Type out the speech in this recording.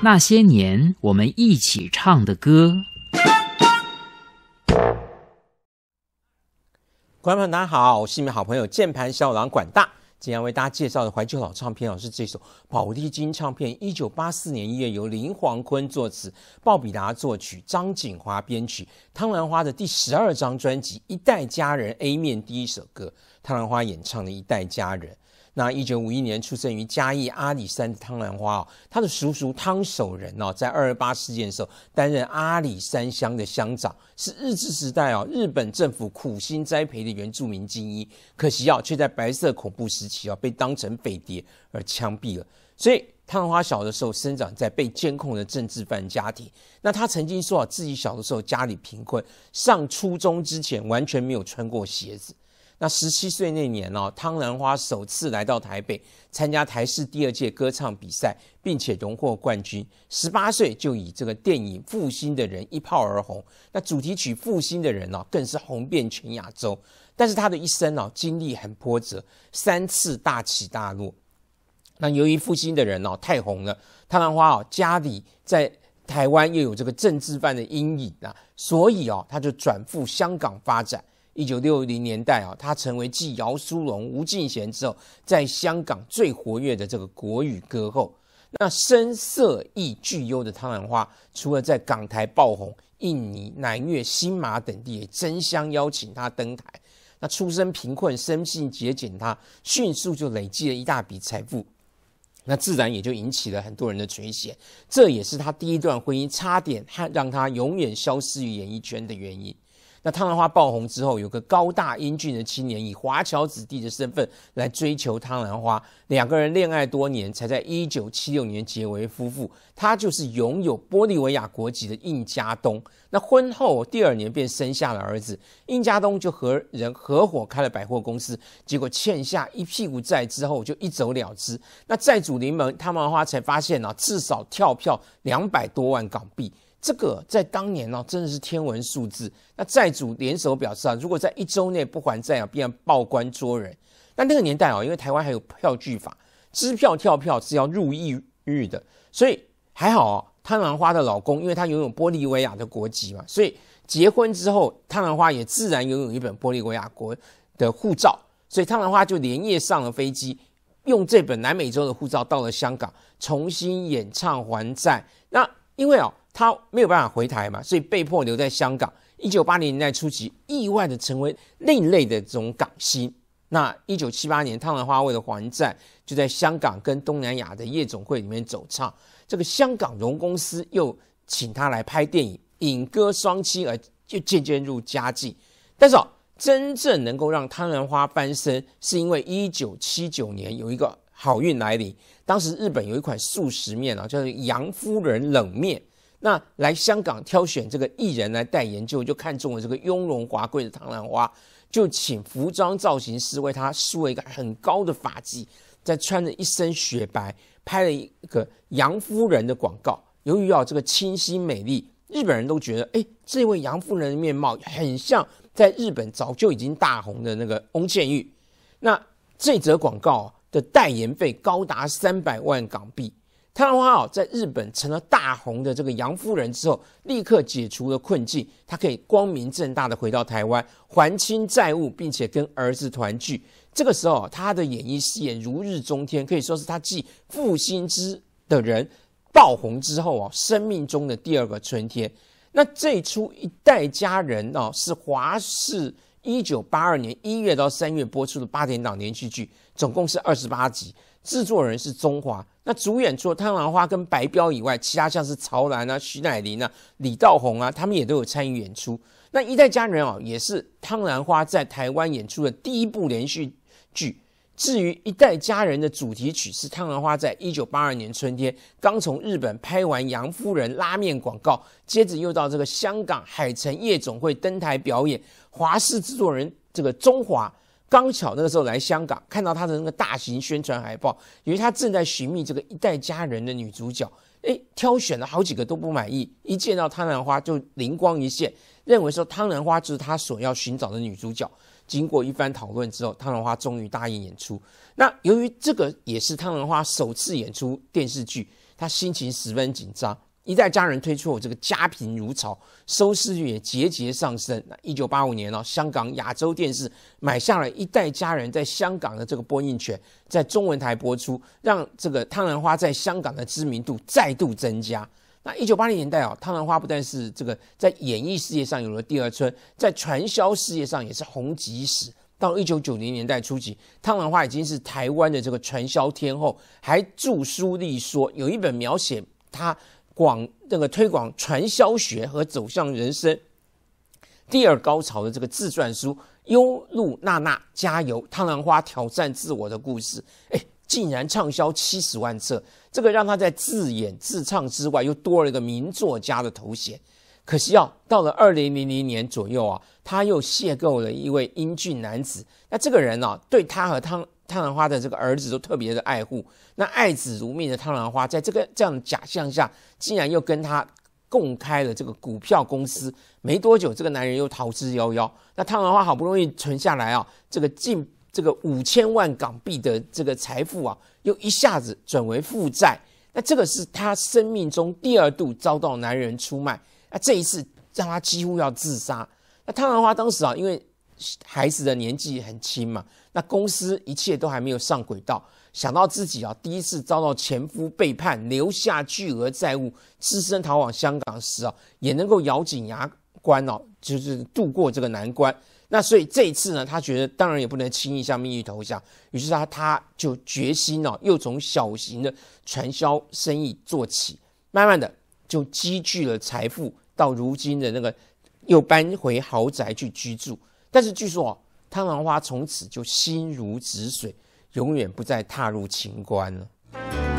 那些年我们一起唱的歌。观众朋友，大家好，我是你们好朋友键盘小狼管大。今天为大家介绍的怀旧老唱片啊，是这首宝丽金唱片，一九八四年一月由林黄坤作词，鲍比达作曲，张锦华编曲，汤兰花的第十二张专辑《一代佳人》A 面第一首歌，汤兰花演唱的《一代佳人》。那一九五一年出生于嘉义阿里山的汤兰花哦，他的叔叔汤守仁哦，在二二八事件的时候担任阿里山乡的乡长，是日治时代哦日本政府苦心栽培的原住民精英，可惜哦，却在白色恐怖时期哦被当成匪谍而枪毙了。所以汤花小的时候生长在被监控的政治犯家庭。那他曾经说啊，自己小的时候家里贫困，上初中之前完全没有穿过鞋子。那十七岁那年哦，汤兰花首次来到台北参加台视第二届歌唱比赛，并且荣获冠军。十八岁就以这个电影《复兴的人》一炮而红。那主题曲《复兴的人》哦，更是红遍全亚洲。但是他的一生哦，经历很波折，三次大起大落。那由于《复兴的人》哦太红了，汤兰花哦家里在台湾又有这个政治犯的阴影啊，所以哦他就转赴香港发展。一九六零年代啊，他成为继姚淑蓉、吴敬贤之后，在香港最活跃的这个国语歌后。那声色亦俱优的汤兰花，除了在港台爆红，印尼、南越、新马等地也争相邀请他登台。那出身贫困、生性节俭，他迅速就累积了一大笔财富。那自然也就引起了很多人的垂涎。这也是他第一段婚姻差点让他永远消失于演艺圈的原因。那汤兰花爆红之后，有个高大英俊的青年以华侨子弟的身份来追求汤兰花，两个人恋爱多年，才在一九七六年结为夫妇。他就是拥有玻利维亚国籍的印加东。那婚后第二年便生下了儿子，印加东就和人合伙开了百货公司，结果欠下一屁股债之后就一走了之。那债主临门，汤兰花才发现啊，至少跳票两百多万港币。这个在当年哦，真的是天文数字。那债主联手表示啊，如果在一周内不还债啊，必然报官捉人。那那个年代哦，因为台湾还有票据法，支票跳票是要入狱的。所以还好，贪兰花的老公，因为他拥有玻利维亚的国籍嘛，所以结婚之后，贪兰花也自然拥有一本玻利维亚国的护照。所以贪兰花就连夜上了飞机，用这本南美洲的护照到了香港，重新演唱还债。那因为哦。他没有办法回台嘛，所以被迫留在香港。一九八零年代初期，意外的成为另类的这种港星。那一九七八年，汤兰花为了还债，就在香港跟东南亚的夜总会里面走唱。这个香港荣公司又请他来拍电影，影歌双栖，而就渐渐入佳境。但是啊，真正能够让汤兰花翻身，是因为一九七九年有一个好运来临。当时日本有一款素食面啊，叫做杨夫人冷面。那来香港挑选这个艺人来代言，就就看中了这个雍容华贵的唐兰花，就请服装造型师为她梳了一个很高的发髻，在穿着一身雪白，拍了一个杨夫人的广告。由于要这个清新美丽，日本人都觉得，哎，这位杨夫人的面貌很像在日本早就已经大红的那个翁倩玉。那这则广告的代言费高达三百万港币。太阳花在日本成了大红的这个杨夫人之后，立刻解除了困境，她可以光明正大的回到台湾，还清债务，并且跟儿子团聚。这个时候，她的演艺事业如日中天，可以说是她继傅辛之的人爆红之后啊，生命中的第二个春天。那最初一代佳人呢，是华视。一九八二年一月到三月播出的八点档连续剧，总共是二十八集。制作人是中华，那主演除了汤兰花跟白彪以外，其他像是曹兰啊、徐乃麟啊、李道洪啊，他们也都有参与演出。那一代佳人啊，也是汤兰花在台湾演出的第一部连续剧。至于《一代佳人》的主题曲是汤兰花，在一九八二年春天刚从日本拍完杨夫人拉面广告，接着又到这个香港海城夜总会登台表演。华视制作人这个中华刚巧那个时候来香港，看到他的那个大型宣传海报，以为他正在寻觅这个《一代佳人》的女主角。哎，挑选了好几个都不满意，一见到汤兰花就灵光一现，认为说汤兰花就是他所要寻找的女主角。经过一番讨论之后，汤兰花终于答应演出。那由于这个也是汤兰花首次演出电视剧，她心情十分紧张。《一代家人》推出后，这个家贫如潮，收视率也节节上升。那一九八五年哦，香港亚洲电视买下了一代家人在香港的这个播映权，在中文台播出，让这个汤兰花在香港的知名度再度增加。那一九八零年代啊，汤兰花不但是这个在演艺事业上有了第二春，在传销事业上也是红极一时。到一九九零年代初期，汤兰花已经是台湾的这个传销天后，还著书立说，有一本描写她广那个推广传销学和走向人生第二高潮的这个自传书《优路娜娜加油》，汤兰花挑战自我的故事，哎。竟然畅销七十万册，这个让他在自演自唱之外，又多了一个名作家的头衔。可惜啊，到了二零零零年左右啊，他又邂逅了一位英俊男子。那这个人啊，对他和汤汤兰花的这个儿子都特别的爱护。那爱子如命的汤兰花，在这个这样的假象下，竟然又跟他共开了这个股票公司。没多久，这个男人又逃之夭夭。那汤兰花好不容易存下来啊，这个进。这个五千万港币的这个财富啊，又一下子转为负债，那这个是他生命中第二度遭到男人出卖，那这一次让他几乎要自杀。那汤兰花当时啊，因为孩子的年纪很轻嘛，那公司一切都还没有上轨道，想到自己啊第一次遭到前夫背叛，留下巨额债务，自身逃往香港时啊，也能够咬紧牙关哦，就是度过这个难关。那所以这一次呢，他觉得当然也不能轻易向命运投降，于是他他就决心哦，又从小型的传销生意做起，慢慢的就积聚了财富，到如今的那个又搬回豪宅去居住。但是据说哦，汤玩花从此就心如止水，永远不再踏入情关了。